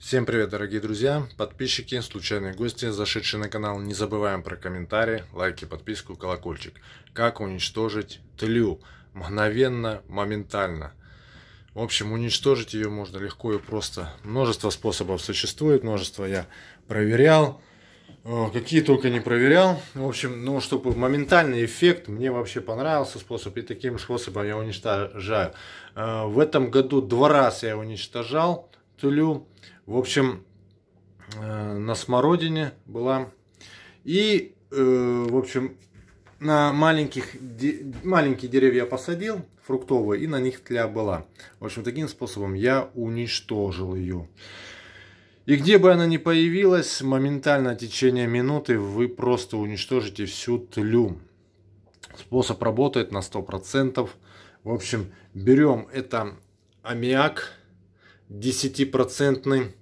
Всем привет, дорогие друзья, подписчики, случайные гости, зашедшие на канал. Не забываем про комментарии, лайки, подписку, колокольчик. Как уничтожить тлю? Мгновенно, моментально. В общем, уничтожить ее можно легко и просто. Множество способов существует, множество я проверял. Э, какие только не проверял. В общем, ну, чтобы моментальный эффект, мне вообще понравился способ, и таким способом я уничтожаю. Э, в этом году два раза я уничтожал тлю. В общем, э, на смородине была. И, э, в общем, на маленьких, маленькие деревья посадил, фруктовые, и на них тля была. В общем, таким способом я уничтожил ее. И где бы она ни появилась, моментально, в течение минуты, вы просто уничтожите всю тлю. Способ работает на 100%. В общем, берем это аммиак 10%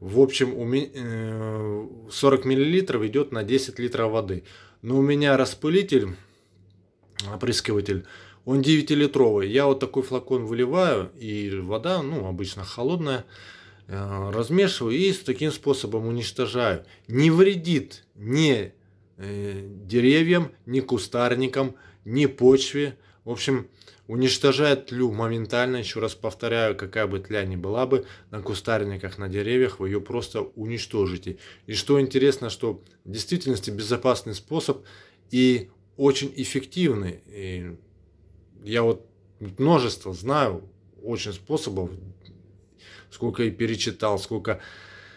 в общем, у меня 40 мл идет на 10 литров воды. Но у меня распылитель, опрыскиватель, он 9-литровый. Я вот такой флакон выливаю, и вода, ну, обычно холодная, э, размешиваю и с таким способом уничтожаю. Не вредит ни э, деревьям, ни кустарникам, ни почве. В общем, Уничтожает тлю моментально, еще раз повторяю, какая бы тля ни была бы, на кустарниках, на деревьях, вы ее просто уничтожите. И что интересно, что в действительности безопасный способ и очень эффективный. И я вот множество знаю очень способов, сколько и перечитал, сколько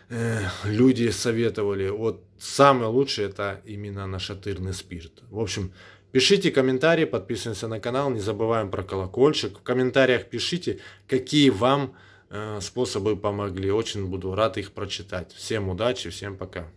э, люди советовали. Вот самое лучшее это именно нашатырный спирт. В общем, Пишите комментарии, подписываемся на канал, не забываем про колокольчик. В комментариях пишите, какие вам э, способы помогли. Очень буду рад их прочитать. Всем удачи, всем пока.